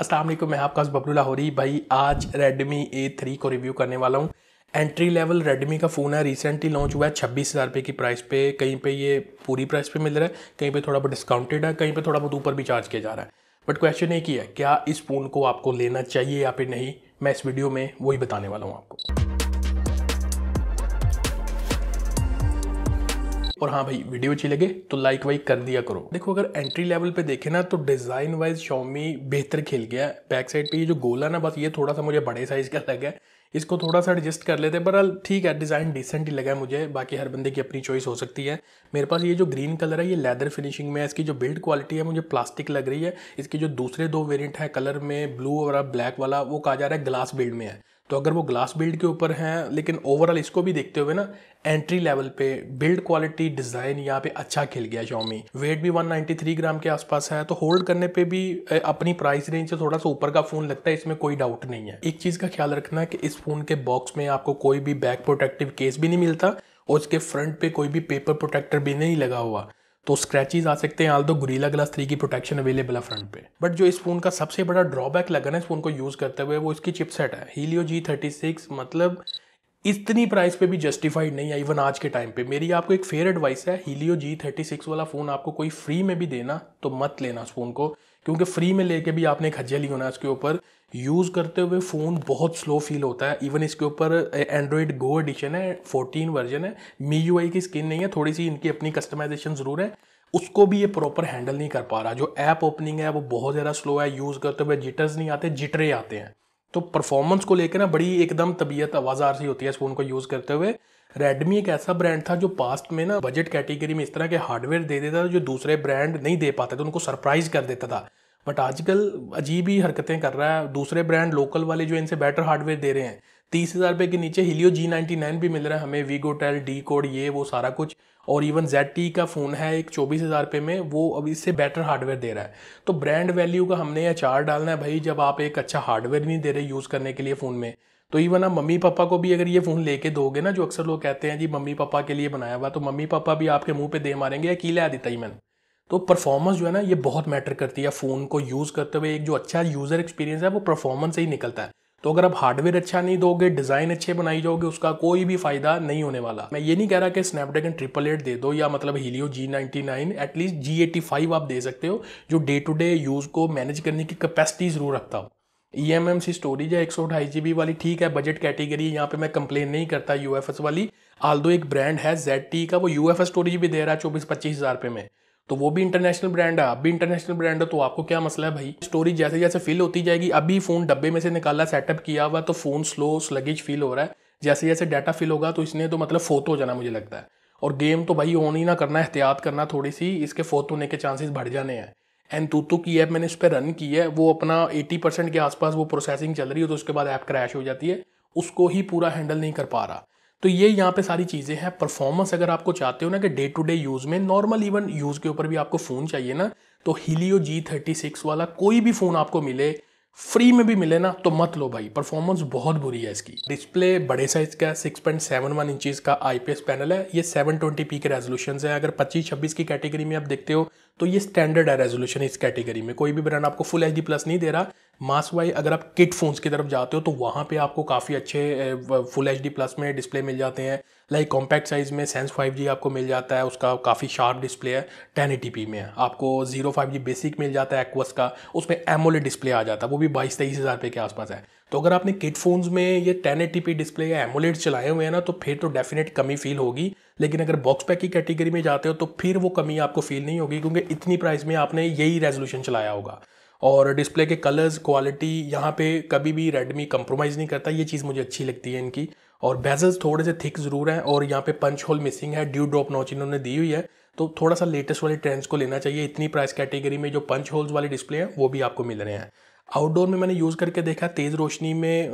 अस्सलाम वालेकुम मैं आपका बबलू लाहौरी भाई आज Redmi A3 को रिव्यू करने वाला हूँ एंट्री लेवल Redmi का फ़ोन है रिसेंटली लॉन्च हुआ है छब्बीस हज़ार रुपये की प्राइस पे कहीं पे ये पूरी प्राइस पे मिल रहा है कहीं पे थोड़ा बहुत डिस्काउंटेड है कहीं पे थोड़ा बहुत ऊपर भी चार्ज किया जा रहा है बट क्वेश्चन एक ही है क्या इस फ़ोन को आपको लेना चाहिए या फिर नहीं मैं इस वीडियो में वही बताने वाला हूँ आपको और हाँ भाई वीडियो अच्छी लगे तो लाइक वाइक कर दिया करो देखो अगर एंट्री लेवल पे देखे ना तो डिजाइन वाइज शॉमी बेहतर खेल गया बैक साइड पे ये जो गोला ना बस ये थोड़ा सा मुझे बड़े साइज का लगा है इसको थोड़ा सा एडजस्ट कर लेते बहरहाल ठीक है डिज़ाइन डिसेंट ही लगा है मुझे बाकी हर बंदे की अपनी चॉइस हो सकती है मेरे पास ये जो ग्रीन कलर है ये लेदर फिनिशिंग में है इसकी जो बिल्ड क्वालिटी है मुझे प्लास्टिक लग रही है इसके जो दूसरे दो वेरिएंट है कलर में ब्लू और ब्लैक वाला वो कहा जा रहा है ग्लास बिल्ड में है तो अगर वो ग्लास बिल्ड के ऊपर हैं लेकिन ओवरऑल इसको भी देखते हुए ना एंट्री लेवल पे बिल्ड क्वालिटी डिज़ाइन यहाँ पे अच्छा खेल गया शॉमी वेट भी 193 ग्राम के आसपास है तो होल्ड करने पे भी अपनी प्राइस रेंज से थोड़ा सा ऊपर का फ़ोन लगता है इसमें कोई डाउट नहीं है एक चीज़ का ख्याल रखना है कि इस फ़ोन के बॉक्स में आपको कोई भी बैक प्रोटेक्टिव केस भी नहीं मिलता और उसके फ्रंट पे कोई भी पेपर प्रोटेक्टर भी नहीं लगा हुआ तो स्क्रैचेज आ सकते हैं although Gorilla Glass three की प्रोटेक्शन अवेलेबल है फ्रंट पे बट जो इस फोन का सबसे बड़ा ड्रॉबैक लगा ना इस फोन को यूज़ करते हुए वो इसकी चिपसेट है हीलियो जी थर्टी सिक्स मतलब इतनी प्राइस पे भी जस्टिफाइड नहीं है इवन आज के टाइम पे मेरी आपको एक फेयर एडवाइस है हीलियो जी थर्टी सिक्स वाला फ़ोन आपको कोई फ्री में भी देना तो मत लेना उस फोन को क्योंकि फ्री में लेके भी आपने खज्जल ली होना इसके ऊपर यूज़ करते हुए फ़ोन बहुत स्लो फील होता है इवन इसके ऊपर एंड्रॉयड गो एडिशन है फोर्टीन वर्जन है मी यू की स्किन नहीं है थोड़ी सी इनकी अपनी कस्टमाइजेशन ज़रूर है उसको भी ये प्रॉपर हैंडल नहीं कर पा रहा जो ऐप ओपनिंग है वो बहुत ज़्यादा स्लो है यूज़ करते हुए जिटर्स नहीं आते जिटरे आते हैं तो परफॉर्मेंस को लेकर ना बड़ी एकदम तबीयत आवाज़ार सी होती है इस फ़ोन को यूज़ करते हुए रेडमी एक ऐसा ब्रांड था जो पास्ट में ना बजट कैटेगरी में इस तरह के हार्डवेयर दे देता था जो दूसरे ब्रांड नहीं दे पाते थे उनको सरप्राइज कर देता था बट आजकल अजीब ही हरकतें कर रहा है दूसरे ब्रांड लोकल वाले जो इनसे बेटर हार्डवेयर दे रहे हैं तीस हज़ार रुपये के नीचे हिलियो जी नाइन्टी नाइन भी मिल रहा है हमें वीगो टेल डी कोड ये वो सारा कुछ और इवन जेड टी का फ़ोन है एक चौबीस हज़ार रुपये में वो अब इससे बेटर हार्डवेयर दे रहा है तो ब्रांड वैल्यू का हमने यह अचार डालना है भाई जब आप एक अच्छा हार्डवेयर नहीं दे रहे यूज़ करने के लिए फ़ोन में तो इवन आप मम्मी पापा को भी अगर ये फ़ोन लेके दोगे ना जो अक्सर लोग कहते हैं जी मम्मी पापा के लिए बनाया हुआ तो मम्मी पापा भी आपके मुंह पे दे मारेंगे या की आ देता ही मैंने तो परफॉर्मेंस जो है ना ये बहुत मैटर करती है फ़ोन को यूज़ करते हुए एक जो अच्छा यूज़र एक्सपीरियंस है वो परफॉर्मेंस से ही निकलता है तो अगर आप हार्डवेयर अच्छा नहीं दोगे डिज़ाइन अच्छे बनाई जाओगे उसका कोई भी फायदा नहीं होने वाला मैं ये नहीं कह रहा कि स्नैपड्रैगन ट्रिपल एट दे दो या मतलब Helio G ninety nine at least G eighty five आप दे सकते हो जो डे टू डे यूज़ को मैनेज करने की कैपेसिटी ज़रूर रखता हो e M M C storage है एक सौ ढाई जी बी वाली ठीक है बजट कैटेगरी यहाँ पे मैं कंप्लेन नहीं करता यू एफ एस वाली आल दो एक ब्रांड है जेड टी का वो यू एफ एस स्टोरेज भी दे रहा है चौबीस पच्चीस हज़ार रुपये में तो वो भी इंटरनेशनल ब्रांड है अब भी इंटरनेशनल ब्रांड है तो आपको क्या मसला है भाई स्टोरेज जैसे जैसे फिल होती जाएगी अभी फ़ोन डब्बे में से निकाला सेटअप किया हुआ तो फ़ोन स्लो स्लगेज फील हो रहा है जैसे जैसे डाटा फिल होगा तो इसने तो मतलब फोत हो जाना मुझे लगता है और गेम तो भाई ऑन ही ना करना एहतियात करना थोड़ी सी इसके फोत होने के चांसेस बढ़ जाने हैं एंड तो की ऐप मैंने इस पर रन की है वो अपना 80 परसेंट के आसपास वो प्रोसेसिंग चल रही है तो उसके बाद ऐप क्रैश हो जाती है उसको ही पूरा हैंडल नहीं कर पा रहा तो ये यहाँ पे सारी चीज़ें हैं परफॉर्मेंस अगर आपको चाहते हो ना कि डे टू डे यूज़ में नॉर्मल इवन यूज़ के ऊपर भी आपको फ़ोन चाहिए ना तो हीलियो जी थर्टी सिक्स वाला कोई भी फ़ोन आपको मिले फ्री में भी मिले ना तो मत लो भाई परफॉर्मेंस बहुत बुरी है इसकी डिस्प्ले बड़े साइज का six point seven one inches का आईपीएस पैनल है ये पी के रेजोल्यूशन है अगर पच्चीस छब्बीस की कैटेगरी में आप देखते हो तो ये स्टैंडर्ड है रेजोल्यूशन इस कैटेगरी में कोई भी ब्रांड आपको फुल एच प्लस नहीं दे रहा मास वाई अगर आप किट फ़ोन्स की तरफ जाते हो तो वहाँ पे आपको काफ़ी अच्छे फुल एच डी प्लस में डिस्प्ले मिल जाते हैं लाइक कॉम्पैक्ट साइज़ में सेंस 5G आपको मिल जाता है उसका काफ़ी शार्प डिस्प्ले है टेन ई में आपको जीरो फाइव जी बेसिक मिल जाता है एक्वस का उसमें एमोले डिस्प्ले आ जाता है वो भी बाईस तेईस हज़ार रुपये के आसपास है तो अगर आपने किट फ़ोन्स में ये टेन एटी डिस्प्ले या एमोलेट चलाए हुए हैं ना तो फिर तो डेफिनेट कमी फील होगी लेकिन अगर बॉक्स पैक की कैटेगरी में जाते हो तो फिर वो कमी आपको फील नहीं होगी क्योंकि इतनी प्राइस में आपने यही रेजोल्यूशन चलाया होगा और डिस्प्ले के कलर्स क्वालिटी यहाँ पे कभी भी रेडमी कंप्रोमाइज़ नहीं करता ये चीज़ मुझे अच्छी लगती है इनकी और बेजल्स थोड़े से थिक ज़रूर हैं और यहाँ पे पंच होल मिसिंग है ड्यू ड्रॉप नॉच इन्होंने दी हुई है तो थोड़ा सा लेटेस्ट वाले ट्रेंड्स को लेना चाहिए इतनी प्राइस कैटेगरी में जो पंच होल्स वाले डिस्प्ले हैं वो भी आपको मिल रहे हैं आउटडोर में मैंने यूज़ करके देखा तेज़ रोशनी में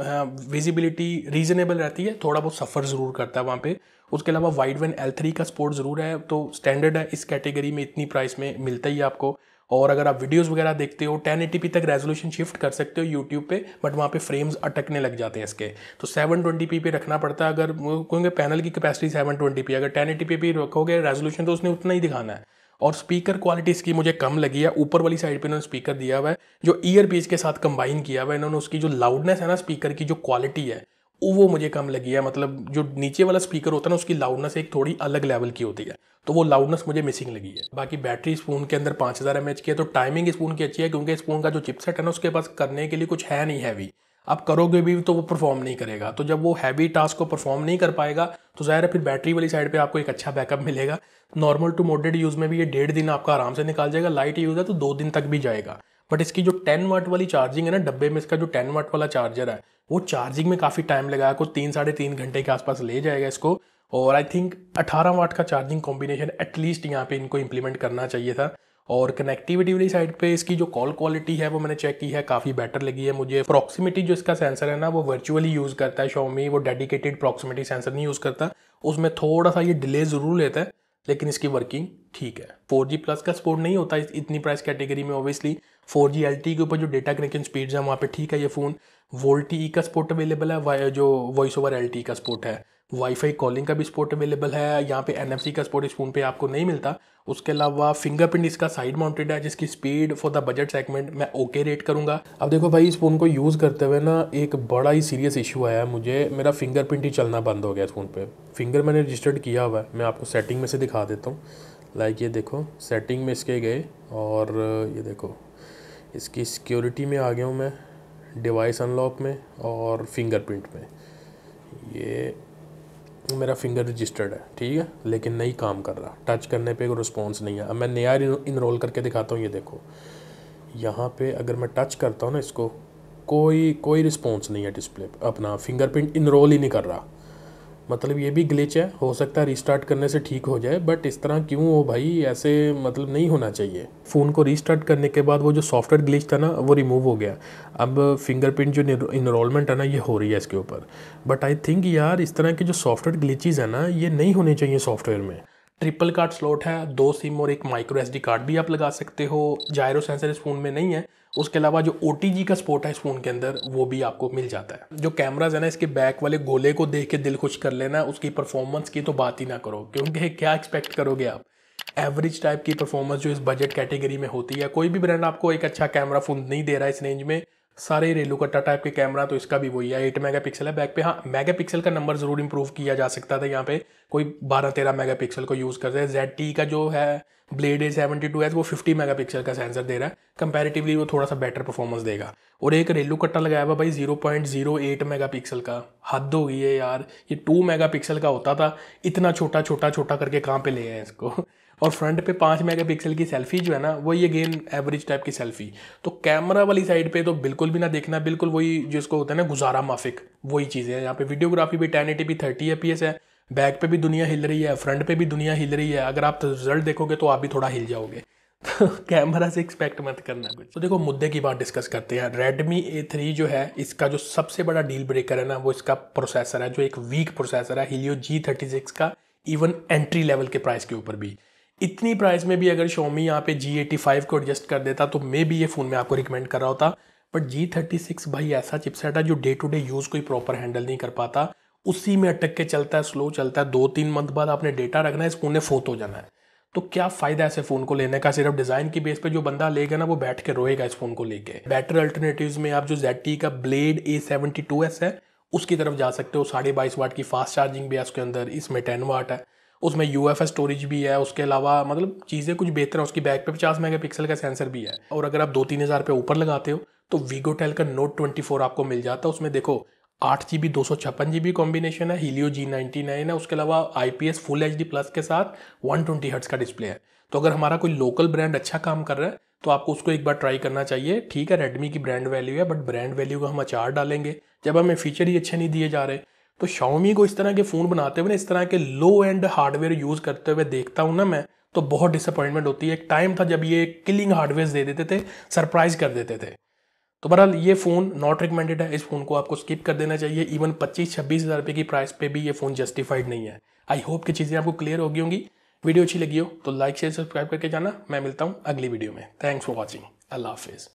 विजिबिलिटी रीजनेबल रहती है थोड़ा बहुत सफ़र ज़रूर करता है वहाँ पे उसके अलावा वाइड वन एल थ्री का स्पोर्ट ज़रूर है तो स्टैंडर्ड है इस कैटेगरी में इतनी प्राइस में मिलता ही आपको और अगर आप वीडियोस वगैरह देखते हो 1080p तक रेजोल्यूशन शिफ्ट कर सकते हो यूट्यूब पे बट वहाँ पे फ्रेम्स अटकने लग जाते हैं इसके तो 720p पे रखना पड़ता है अगर क्योंकि पैनल की कैपेसिटी 720p अगर टेन पी पी रखोगे रेजोल्यूशन तो उसने उतना ही दिखाना है और स्पीकर क्वालिटी इसकी मुझे कम लगी है ऊपर वाली साइड पे इन्होंने स्पीकर दिया हुआ है जो ईयर पीस के साथ कंबाइन किया हुआ है इन्होंने उसकी जो लाउडनेस है ना स्पीकर की जो क्वालिटी है वो मुझे कम लगी है मतलब जो नीचे वाला स्पीकर होता है ना उसकी लाउडनेस एक थोड़ी अलग लेवल की होती है तो वो लाउडनेस मुझे मिसिंग लगी है बाकी बैटरी इस फोन के अंदर पाँच हज़ार एम की है तो टाइमिंग इस फोन की अच्छी है क्योंकि इस फोन का जो चिपसेट है ना उसके पास करने के लिए कुछ है नहीं हैवी आप करोगे भी तो वो परफॉर्म नहीं करेगा तो जब वो हैवी टास्क को परफॉर्म नहीं कर पाएगा तो ज़ाहिर है फिर बैटरी वाली साइड पे आपको एक अच्छा बैकअप मिलेगा नॉर्मल टू मोडेड यूज़ में भी ये डेढ़ दिन आपका आराम से निकाल जाएगा लाइट यूज़ है तो दो दिन तक भी जाएगा बट इसकी जो टेन वाट वाली चार्जिंग है ना डब्बे में इसका जो टेन वाट वाला चार्जर है वो चार्जिंग में काफ़ी टाइम लगा कुछ तीन साढ़े तीन घंटे के आसपास ले जाएगा इसको और आई थिंक 18 वाट का चार्जिंग कॉम्बिनेशन एटलीस्ट यहाँ पे इनको इम्प्लीमेंट करना चाहिए था और कनेक्टिविटी वाली साइड पे इसकी जो कॉल क्वालिटी है वो मैंने चेक की है काफ़ी बेटर लगी है मुझे प्रॉक्सिमिटी जो इसका सेंसर है ना वो वर्चुअली यूज़ करता है शॉमी वो डेडिकेटेड प्रॉक्सिमिटी सेंसर नहीं यूज़ करता उसमें थोड़ा सा ये डिले ज़रूर लेता है लेकिन इसकी वर्किंग ठीक है फोर जी प्लस का सपोर्ट नहीं होता इतनी प्राइस कैटेगरी में obviously four G L T के ऊपर जो डेटा कनेक्शन स्पीड्स है वहाँ पे ठीक है ये फ़ोन वोल्ट ई का सपोर्ट अवेलेबल है जो वॉइस ओवर एल टी का सपोर्ट है वाईफाई कॉलिंग का भी सपोर्ट अवेलेबल है यहाँ पे एन का सपोर्ट इस फ़ोन पे आपको नहीं मिलता उसके अलावा फिंगरप्रिंट इसका साइड माउंटेड है जिसकी speed for the budget segment मैं ओके रेट करूँगा अब देखो भाई इस फ़ोन को यूज़ करते हुए ना एक बड़ा ही सीरियस इशू आया है मुझे मेरा फिंगरप्रिंट ही चलना बंद हो गया इस फ़ोन पर फिंगर मैंने रजिस्टर्ड किया हुआ है मैं आपको सेटिंग में से दिखा देता हूँ लाइक ये देखो सेटिंग में इसके गए और ये देखो इसकी सिक्योरिटी में आ गया हूँ मैं डिवाइस अनलॉक में और फिंगरप्रिंट में ये मेरा फिंगर रजिस्टर्ड है ठीक है लेकिन नहीं काम कर रहा टच करने पे कोई रिस्पॉन्स नहीं है अब मैं नया इनरोल करके दिखाता हूँ ये देखो यहाँ पे अगर मैं टच करता हूँ ना इसको कोई कोई रिस्पॉन्स नहीं है डिस्प्ले पे अपना फिंगरप्रिंट इनरोल ही नहीं कर रहा मतलब ये भी ग्लिच है हो सकता है रिस्टार्ट करने से ठीक हो जाए बट इस तरह क्यों हो भाई ऐसे मतलब नहीं होना चाहिए फ़ोन को रिस्टार्ट करने के बाद वो जो सॉफ्टवेयर ग्लिच था ना वो रिमूव हो गया अब फिंगरप्रिंट जो इनरोलमेंट है ना ये हो रही है इसके ऊपर बट आई थिंक यार इस तरह के जो सॉफ्टवेयर ग्लिचेज़ है ना ये नहीं होने चाहिए सॉफ्टवेयर में ट्रिपल कार्ड स्लॉट है दो सिम और एक माइक्रो एसडी कार्ड भी आप लगा सकते हो जायरो सेंसर इस फ़ोन में नहीं है उसके अलावा जो ओ का स्पोर्ट है इस फ़ोन के अंदर वो भी आपको मिल जाता है जो कैमराज है ना इसके बैक वाले गोले को देख के दिल खुश कर लेना उसकी परफॉर्मेंस की तो बात ही ना करो क्योंकि क्या एक्सपेक्ट करोगे आप एवरेज टाइप की परफॉर्मेंस जो इस बजट कैटेगरी में होती है कोई भी ब्रांड आपको एक अच्छा कैमरा फ़ोन नहीं दे रहा है इस रेंज में सारे रेलू कट्टा टाइप के कैमरा तो इसका भी वही है एट मेगा पिक्सल है बैक पे हाँ मेगा पिक्सल का नंबर ज़रूर इंप्रूव किया जा सकता था यहाँ पे कोई बारह तेरह मेगा पिक्सल को यूज़ करते हैं जेड टी का जो है ब्लेड ए सेवेंटी टू है वो फिफ्टी मेगा पिक्सल का सेंसर दे रहा है कंपेरेटिवली वो थोड़ा सा बेटर परफॉर्मेंस देगा और एक रेलू कट्टा लगाया हुआ भाई zero point zero eight megapixel का हद हो गई है यार ये टू मेगा पिक्सल का होता था इतना छोटा छोटा छोटा करके कहाँ पर ले आए इसको और फ्रंट पे पाँच मेगापिक्सल की सेल्फी जो है ना वही अगेन एवरेज टाइप की सेल्फी तो कैमरा वाली साइड पे तो बिल्कुल भी ना देखना बिल्कुल वही जिसको होता है ना गुजारा माफिक वही चीज़ है यहाँ पे वीडियोग्राफी भी टेन एटी भी थर्टी एपीएस है बैक पे भी दुनिया हिल रही है फ्रंट पे भी दुनिया हिल रही है अगर आप रिजल्ट तो देखोगे तो आप भी थोड़ा हिल जाओगे तो कैमरा से एक्सपेक्ट मत करना कुछ तो देखो मुद्दे की बात डिस्कस करते हैं रेडमी ए थ्री जो है इसका जो सबसे बड़ा डील ब्रेकर है ना वो इसका प्रोसेसर है जो एक वीक प्रोसेसर है हिलियो जी थर्टी सिक्स का इवन एंट्री लेवल के प्राइस के ऊपर भी इतनी प्राइस में भी अगर शोमी यहाँ पे जी एटी फाइव को एडजस्ट कर देता तो मैं भी ये फ़ोन में आपको रिकमेंड कर रहा होता बट जी थर्टी सिक्स भाई ऐसा चिपसेट है जो डे टू डे यूज़ कोई प्रॉपर हैंडल नहीं कर पाता उसी में अटक के चलता है स्लो चलता है दो तीन मंथ बाद आपने डेटा रखना है इस फ़ोन ने फोत हो जाना है तो क्या फ़ायदा ऐसे फ़ोन को लेने का सिर्फ डिज़ाइन की बेस पे जो बंदा लेगा ना वो बैठ के रोएगा इस फ़ोन को लेके बेटर अल्टरनेटिव्स में आप जो जेड का Blade A seventy two S है उसकी तरफ जा सकते हो साढ़े बाईस वाट की फास्ट चार्जिंग भी है उसके अंदर इसमें टेन वाट है उसमें यू एफ स्टोरेज भी है उसके अलावा मतलब चीज़ें कुछ बेहतर हैं उसकी बैक पे पचास मेगा पिक्सल का सेंसर भी है और अगर आप दो तीन हज़ार पे ऊपर लगाते हो तो वीगो टेल का नोट ट्वेंटी फोर आपको मिल जाता है उसमें देखो आठ जी बी दो सौ छप्पन जी बी कॉम्बिनेशन है हीलियो जी नाइनटी नाइन है उसके अलावा I P S full H D plus के साथ वन ट्वेंटी हर्ट्स का डिस्प्ले है तो अगर हमारा कोई लोकल ब्रांड अच्छा काम कर रहा है तो आपको उसको एक बार ट्राई करना चाहिए ठीक है रेडमी की ब्रांड वैल्यू है बट ब्रांड वैल्यू का हम अचार डालेंगे जब हमें फीचर ही अच्छे नहीं दिए जा रहे तो शाओमी को इस तरह के फ़ोन बनाते हुए ना इस तरह के लो एंड हार्डवेयर यूज़ करते हुए देखता हूँ ना मैं तो बहुत डिसअपॉइंटमेंट होती है एक टाइम था जब ये किलिंग हार्डवेयर दे देते थे सरप्राइज कर देते थे तो बहरहाल ये फ़ोन नॉट रिकमेंडेड है इस फ़ोन को आपको स्किप कर देना चाहिए इवन पच्चीस छब्बीस हज़ार रुपये की प्राइस पे भी ये फ़ोन जस्टिफाइड नहीं है आई होप कि चीज़ें आपको क्लियर होगी होंगी वीडियो अच्छी लगी हो तो लाइक शेयर सब्सक्राइब करके जाना मैं मिलता हूँ अगली वीडियो में थैंक्स फॉर वॉचिंग अल्लाह हाफिज़